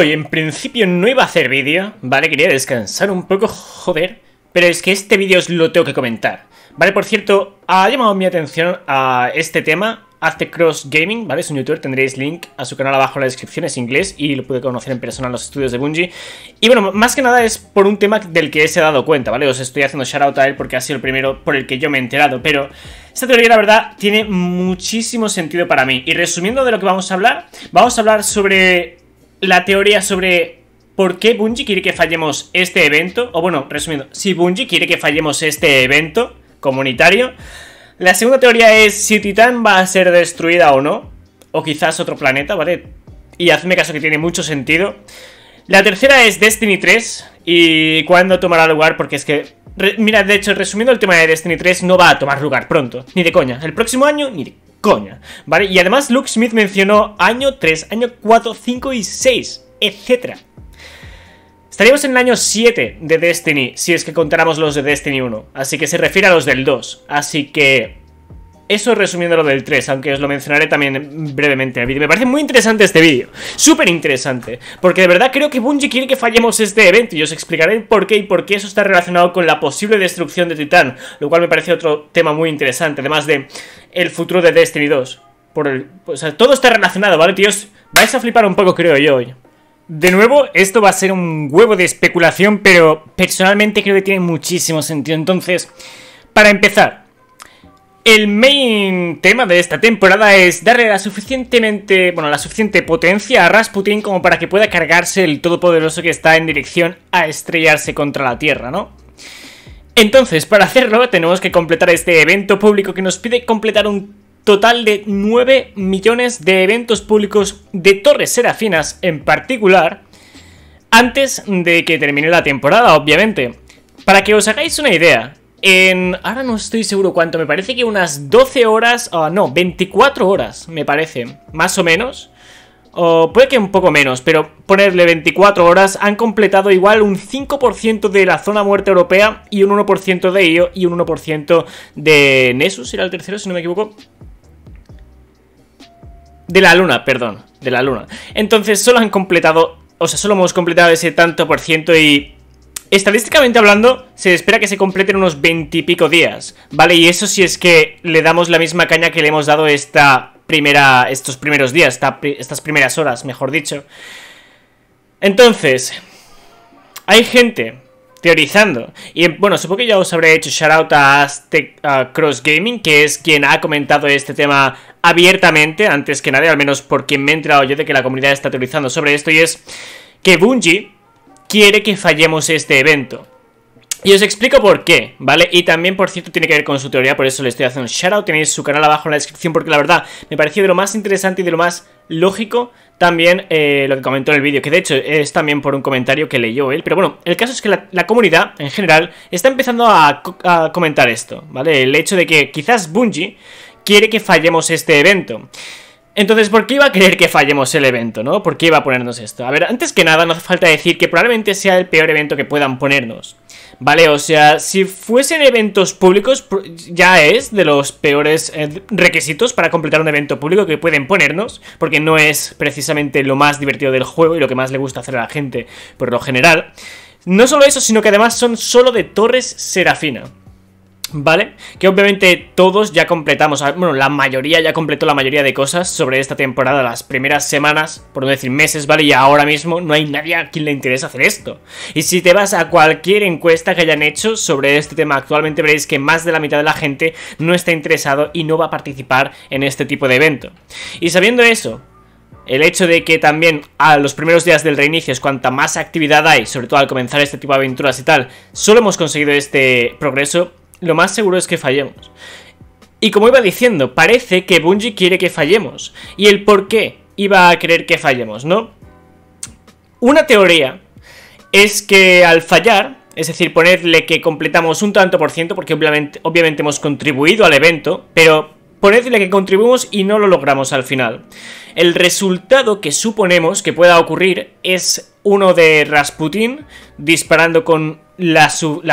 hoy en principio no iba a hacer vídeo, ¿vale? Quería descansar un poco, joder. Pero es que este vídeo os lo tengo que comentar. Vale, por cierto, ha llamado mi atención a este tema. Hace Cross Gaming, ¿vale? Es un youtuber, tendréis link a su canal abajo en la descripción, es inglés y lo pude conocer en persona en los estudios de Bungie. Y bueno, más que nada es por un tema del que se ha dado cuenta, ¿vale? Os estoy haciendo shoutout a él porque ha sido el primero por el que yo me he enterado, pero esta teoría, la verdad, tiene muchísimo sentido para mí. Y resumiendo de lo que vamos a hablar, vamos a hablar sobre la teoría sobre por qué Bungie quiere que fallemos este evento, o bueno, resumiendo, si Bungie quiere que fallemos este evento comunitario. La segunda teoría es si Titán va a ser destruida o no, o quizás otro planeta, ¿vale? Y hazme caso que tiene mucho sentido. La tercera es Destiny 3 y cuándo tomará lugar, porque es que... mira, de hecho, resumiendo el tema de Destiny 3, no va a tomar lugar pronto, ni de coña. El próximo año, ni de coña, ¿vale? Y además Luke Smith mencionó año 3, año 4, 5 y 6, etc. Estaríamos en el año 7 de Destiny, si es que contáramos los de Destiny 1, así que se refiere a los del 2, así que... Eso resumiendo lo del 3, aunque os lo mencionaré también brevemente en el vídeo. Me parece muy interesante este vídeo, súper interesante, porque de verdad creo que Bungie quiere que fallemos este evento y os explicaré el por qué y por qué eso está relacionado con la posible destrucción de Titán, lo cual me parece otro tema muy interesante, además de el futuro de Destiny 2. Por o sea, todo está relacionado, ¿vale, tíos? Vais a flipar un poco, creo yo, De nuevo, esto va a ser un huevo de especulación, pero personalmente creo que tiene muchísimo sentido. Entonces, para empezar, el main tema de esta temporada es darle la suficientemente, bueno, la suficiente potencia a Rasputin como para que pueda cargarse el todopoderoso que está en dirección a estrellarse contra la Tierra, ¿no? Entonces, para hacerlo, tenemos que completar este evento público que nos pide completar un total de 9 millones de eventos públicos de Torres Serafinas en particular, antes de que termine la temporada, obviamente. Para que os hagáis una idea, en... ahora no estoy seguro cuánto, me parece que unas 12 horas, ah, no, 24 horas, me parece, más o menos, o puede que un poco menos, pero ponerle 24 horas, han completado igual un 5% de la zona muerta europea y un 1% de IO y un 1% de Nessus, era el tercero si no me equivoco. De la luna, perdón, de la luna. Entonces solo han completado, o sea, solo hemos completado ese tanto por ciento y Estadísticamente hablando, se espera que se completen unos pico días, ¿vale? Y eso si es que le damos la misma caña que le hemos dado esta primera, estos primeros días, estas primeras horas, mejor dicho. Entonces, hay gente teorizando. Y bueno, supongo que ya os habré hecho shoutout a Aztec Cross Gaming, que es quien ha comentado este tema abiertamente, antes que nadie, al menos por quien me he entrado yo de que la comunidad está teorizando sobre esto, y es que Bungie quiere que fallemos este evento. Y os explico por qué, ¿vale? Y también, por cierto, tiene que ver con su teoría, por eso le estoy haciendo un shoutout. Tenéis su canal abajo en la descripción, porque la verdad me pareció de lo más interesante y de lo más lógico también eh, lo que comentó en el vídeo, que de hecho es también por un comentario que leyó él. Pero bueno, el caso es que la, comunidad en general está empezando a, a comentar esto, ¿vale? El hecho de que quizás Bungie quiere que fallemos este evento. Entonces, ¿por qué iba a creer que fallemos el evento, no? ¿Por qué iba a ponernos esto? A ver, antes que nada, nos hace falta decir que probablemente sea el peor evento que puedan ponernos. Vale, o sea, si fuesen eventos públicos, ya es de los peores eh, requisitos para completar un evento público que pueden ponernos, porque no es precisamente lo más divertido del juego y lo que más le gusta hacer a la gente por lo general. No solo eso, sino que además son solo de Torres Serafina. ¿Vale? Que obviamente todos ya completamos, bueno, la mayoría ya completó la mayoría de cosas sobre esta temporada, las primeras semanas, por no decir meses, ¿vale? Y ahora mismo no hay nadie a quien le interese hacer esto. Y si te vas a cualquier encuesta que hayan hecho sobre este tema actualmente, veréis que más de la mitad de la gente no está interesado y no va a participar en este tipo de evento. Y sabiendo eso, el hecho de que también a los primeros días del reinicio es cuanta más actividad hay, sobre todo al comenzar este tipo de aventuras y tal, solo hemos conseguido este progreso, lo más seguro es que fallemos. Y como iba diciendo, parece que Bungie quiere que fallemos. ¿Y el por qué iba a querer que fallemos, no? Una teoría es que al fallar, es decir, ponerle que completamos un tanto por ciento, porque obviamente, obviamente hemos contribuido al evento, pero ponerle que contribuimos y no lo logramos al final. El resultado que suponemos que pueda ocurrir es uno de Rasputin disparando con la,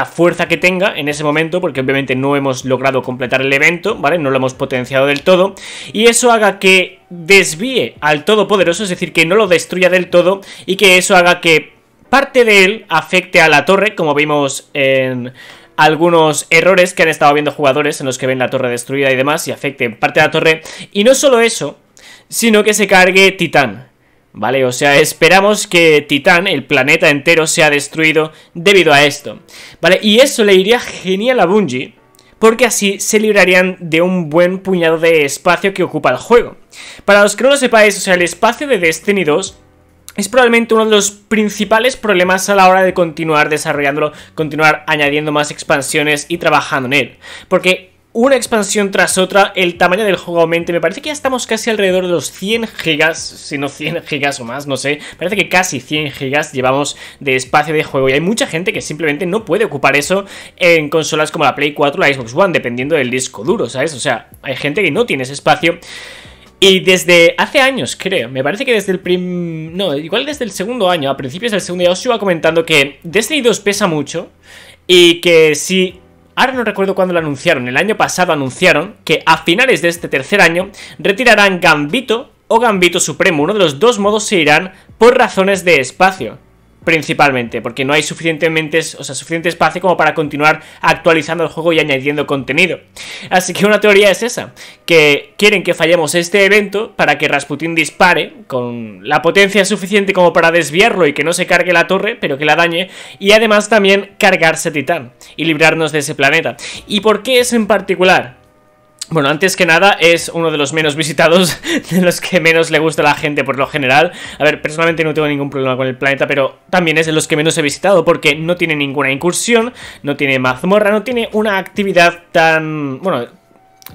fuerza que tenga en ese momento, porque obviamente no hemos logrado completar el evento, ¿vale? No lo hemos potenciado del todo, y eso haga que desvíe al Todopoderoso, es decir, que no lo destruya del todo, y que eso haga que parte de él afecte a la torre, como vimos en algunos errores que han estado viendo jugadores en los que ven la torre destruida y demás, y afecte parte de la torre, y no solo eso, sino que se cargue Titán, ¿vale? O sea, esperamos que Titán, el planeta entero, sea destruido debido a esto, ¿vale? Y eso le iría genial a Bungie, porque así se librarían de un buen puñado de espacio que ocupa el juego. Para los que no lo sepáis, o sea, el espacio de Destiny 2 es probablemente uno de los principales problemas a la hora de continuar desarrollándolo, continuar añadiendo más expansiones y trabajando en él, porque una expansión tras otra, el tamaño del juego aumente. Me parece que ya estamos casi alrededor de los 100 gigas, si no 100 gigas o más, no sé. Parece que casi 100 gigas llevamos de espacio de juego y hay mucha gente que simplemente no puede ocupar eso en consolas como la Play 4 o la Xbox One, dependiendo del disco duro, ¿sabes? O sea, hay gente que no tiene ese espacio. Y desde hace años, creo, me parece que desde el primer... No, igual desde el segundo año, a principios del segundo año, os iba comentando que Destiny 2 pesa mucho y que si Ahora no recuerdo cuándo lo anunciaron, el año pasado anunciaron que a finales de este tercer año retirarán Gambito o Gambito Supremo, uno de los dos modos se irán por razones de espacio principalmente, porque no hay suficientemente, o sea, suficiente espacio como para continuar actualizando el juego y añadiendo contenido. Así que una teoría es esa, que quieren que fallemos este evento para que Rasputin dispare con la potencia suficiente como para desviarlo y que no se cargue la torre, pero que la dañe, y además también cargarse Titán y librarnos de ese planeta. ¿Y por qué es en particular? Bueno, antes que nada es uno de los menos visitados, de los que menos le gusta a la gente por lo general. A ver, personalmente no tengo ningún problema con el planeta, pero también es de los que menos he visitado porque no tiene ninguna incursión, no tiene mazmorra, no tiene una actividad tan... bueno,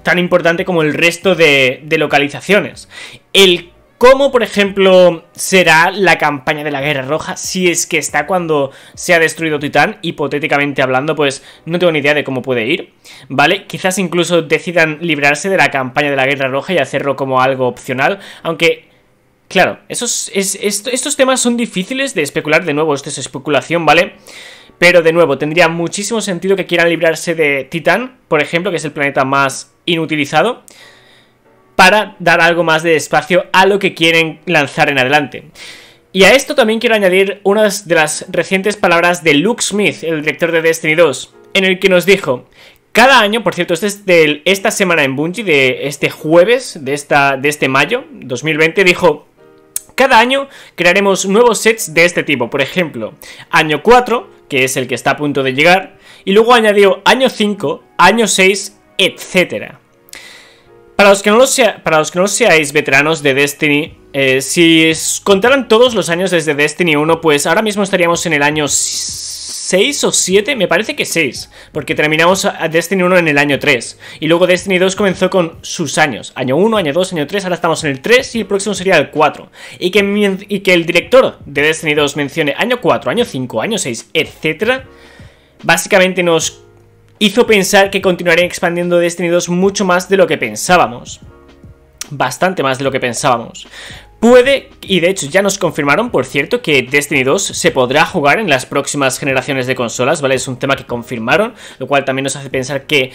tan importante como el resto de, de localizaciones. El cómo, por ejemplo, será la campaña de la Guerra Roja, si es que está cuando se ha destruido Titán, hipotéticamente hablando, pues no tengo ni idea de cómo puede ir, ¿vale? Quizás incluso decidan librarse de la campaña de la Guerra Roja y hacerlo como algo opcional, aunque... Claro, estos temas son difíciles de especular, de nuevo, esto es especulación, ¿vale? Pero de nuevo, tendría muchísimo sentido que quieran librarse de Titán, por ejemplo, que es el planeta más inutilizado, para dar algo más de espacio a lo que quieren lanzar en adelante. Y a esto también quiero añadir una de las recientes palabras de Luke Smith, el director de Destiny 2, en el que nos dijo, cada año, por cierto, este es de esta semana en Bungie, de este jueves, de, esta, de este mayo 2020, dijo, cada año crearemos nuevos sets de este tipo, por ejemplo, año 4, que es el que está a punto de llegar, y luego añadió año 5, año 6, etcétera. Para los que no lo, para los que no seáis veteranos de Destiny, eh, Si si contaran todos los años desde Destiny 1, pues ahora mismo estaríamos en el año 6 o 7, me parece que 6, porque terminamos Destiny 1 en el año 3, y luego Destiny 2 comenzó con sus años, año 1, año 2, año 3, ahora estamos en el 3 y el próximo sería el 4, y que, y que el director de Destiny 2 mencione año 4, año 5, año 6, etc básicamente nos hizo pensar que continuarían expandiendo Destiny 2 mucho más de lo que pensábamos. Bastante más de lo que pensábamos. Puede, y de hecho ya nos confirmaron, por cierto, que Destiny 2 se podrá jugar en las próximas generaciones de consolas, ¿vale? Es un tema que confirmaron, lo cual también nos hace pensar que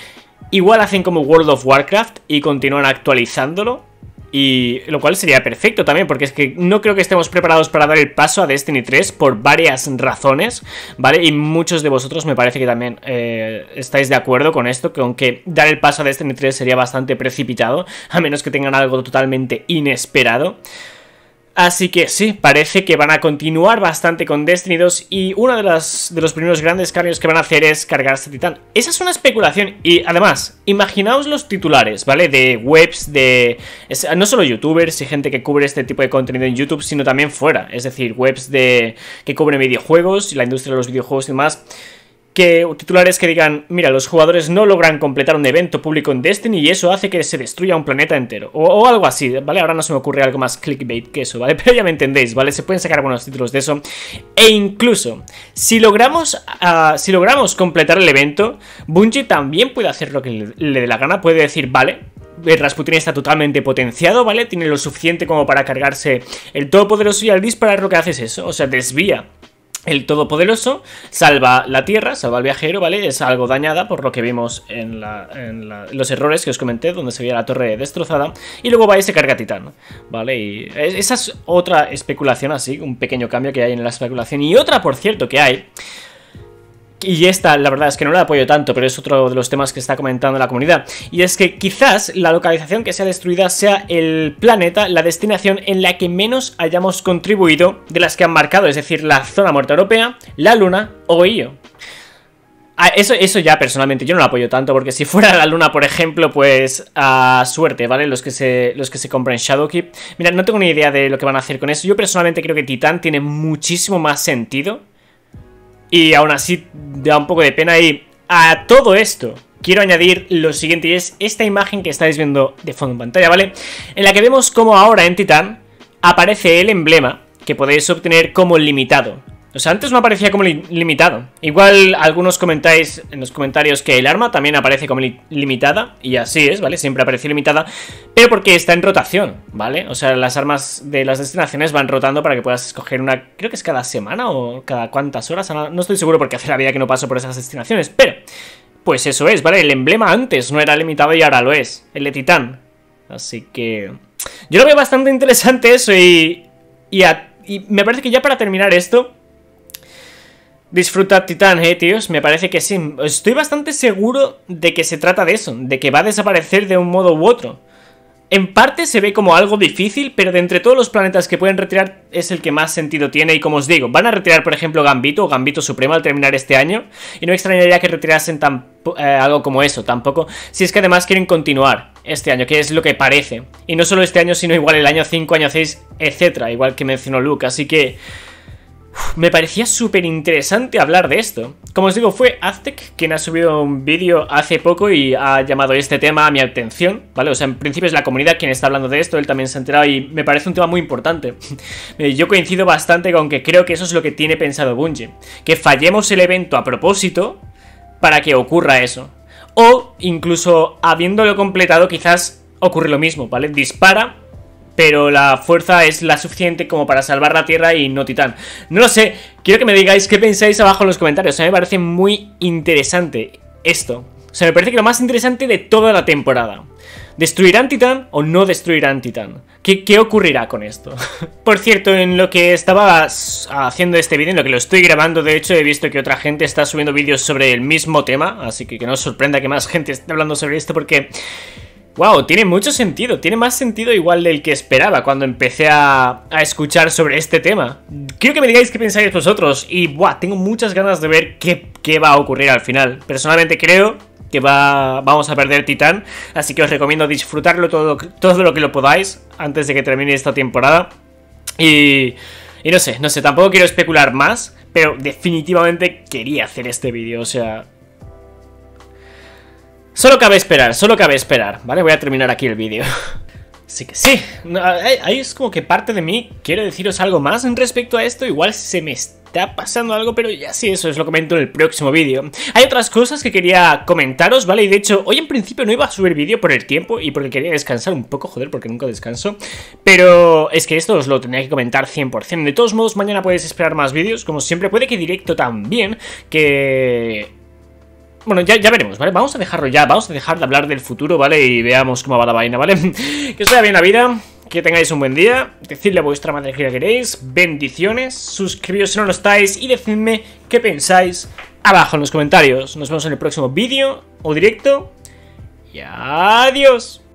igual hacen como World of Warcraft y continúan actualizándolo y lo cual sería perfecto también, porque es que no creo que estemos preparados para dar el paso a Destiny 3 por varias razones, ¿vale? Y muchos de vosotros me parece que también eh, estáis de acuerdo con esto, que aunque dar el paso a Destiny 3 sería bastante precipitado, a menos que tengan algo totalmente inesperado. Así que sí, parece que van a continuar bastante con Destiny 2 y uno de, de los primeros grandes cambios que van a hacer es cargar este Titán. Esa es una especulación y además, imaginaos los titulares, ¿vale? De webs, de... no solo youtubers y gente que cubre este tipo de contenido en YouTube, sino también fuera. Es decir, webs de que cubren videojuegos, y la industria de los videojuegos y demás que titulares que digan, mira, los jugadores no logran completar un evento público en Destiny y eso hace que se destruya un planeta entero. O, algo así, ¿vale? Ahora no se me ocurre algo más clickbait que eso, ¿vale? Pero ya me entendéis, ¿vale? Se pueden sacar buenos títulos de eso. E incluso, si logramos, ah, si logramos completar el evento, Bungie también puede hacer lo que le, le dé la gana, puede decir, vale, Rasputin está totalmente potenciado, ¿vale? Tiene lo suficiente como para cargarse el todopoderoso y al disparar lo que hace es eso, o sea, desvía el Todopoderoso salva la Tierra, salva al viajero, ¿vale? Es algo dañada por lo que vimos en, los errores que os comenté, donde se veía la torre destrozada. Y luego va y se carga Titán, ¿vale? Y esa es otra especulación así, un pequeño cambio que hay en la especulación. Y otra, por cierto, que hay y esta, la verdad es que no la apoyo tanto, pero es otro de los temas que está comentando la comunidad. Y es que quizás la localización que sea destruida sea el planeta, la destinación en la que menos hayamos contribuido de las que han marcado, es decir, la zona muerta europea, la luna o Io. Ah, eso, eso ya personalmente yo no lo apoyo tanto, porque si fuera la luna, por ejemplo, pues a suerte, ¿vale? Los que se, los que se compran Shadowkeep. Mira, no tengo ni idea de lo que van a hacer con eso. Yo personalmente creo que Titán tiene muchísimo más sentido y aún así da un poco de pena y a todo esto quiero añadir lo siguiente y es esta imagen que estáis viendo de fondo en pantalla, ¿vale? En la que vemos como ahora en Titan aparece el emblema que podéis obtener como limitado. O sea, antes no aparecía como limitado. Igual algunos comentáis en los comentarios que el arma también aparece como limitada. Y así es, ¿vale? Siempre aparece limitada. Pero porque está en rotación, ¿vale? O sea, las armas de las destinaciones van rotando para que puedas escoger una... Creo que es cada semana o cada cuantas horas. No estoy seguro porque hace la vida que no paso por esas destinaciones. Pero, pues eso es, ¿vale? El emblema antes no era limitado y ahora lo es. El de titán. Así que... Yo lo veo bastante interesante eso y... y me parece que ya para terminar esto Disfruta Titán, eh, tíos. Me parece que sí. Estoy bastante seguro de que se trata de eso, de que va a desaparecer de un modo u otro. En parte se ve como algo difícil, pero de entre todos los planetas que pueden retirar es el que más sentido tiene y como os digo, van a retirar por ejemplo Gambito o Gambito Supremo al terminar este año y no extrañaría que retirasen tan, eh, algo como eso tampoco, si es que además quieren continuar este año, que es lo que parece. Y no solo este año, sino igual el año 5, año 6, etcétera, igual que mencionó Luke, así que me parecía súper interesante hablar de esto. Como os digo, fue Aztec quien ha subido un vídeo hace poco y ha llamado este tema a mi atención, ¿vale? O sea, en principio es la comunidad quien está hablando de esto, él también se ha enterado y me parece un tema muy importante. Eh, yo coincido bastante con que creo que eso es lo que tiene pensado Bungie, que fallemos el evento a propósito para que ocurra eso. O incluso habiéndolo completado quizás ocurre lo mismo, ¿vale? Dispara pero la fuerza es la suficiente como para salvar la Tierra y no Titán. No lo sé, quiero que me digáis qué pensáis abajo en los comentarios, a me parece muy interesante esto. O sea, me parece que lo más interesante de toda la temporada. ¿Destruirán Titán o no destruirán Titán? ¿Qué, qué ocurrirá con esto? Por cierto, en lo que estaba haciendo este vídeo, en lo que lo estoy grabando, de hecho, he visto que otra gente está subiendo vídeos sobre el mismo tema, así que que no os sorprenda que más gente esté hablando sobre esto porque Wow, tiene mucho sentido, tiene más sentido igual del que esperaba cuando empecé a, escuchar sobre este tema. Quiero que me digáis qué pensáis vosotros y buah, tengo muchas ganas de ver qué, va a ocurrir al final. Personalmente creo que va, vamos a perder Titán, así que os recomiendo disfrutarlo todo, todo lo que lo podáis antes de que termine esta temporada. Y, y no sé, no sé, tampoco quiero especular más, pero definitivamente quería hacer este vídeo, o sea, Solo cabe esperar, solo cabe esperar, ¿vale? Voy a terminar aquí el vídeo. Así que sí, eh, ahí es como que parte de mí quiere deciros algo más respecto a esto, igual se me está pasando algo, pero ya sí, eso os lo comento en el próximo vídeo. Hay otras cosas que quería comentaros, ¿vale? Y de hecho, hoy en principio no iba a subir vídeo por el tiempo y porque quería descansar un poco, joder, porque nunca descanso, pero es que esto os lo tenía que comentar 100%. De todos modos, mañana podéis esperar más vídeos, como siempre, puede que directo también, que bueno, ya, veremos, ¿vale? Vamos a dejarlo ya, vamos a dejar de hablar del futuro, ¿vale? Y veamos cómo va la vaina, ¿vale? que os vaya bien la vida, que tengáis un buen día, decidle a vuestra madre que la queréis, bendiciones, suscribíos si no lo estáis y decidme qué pensáis abajo en los comentarios. Nos vemos en el próximo vídeo o directo y adiós.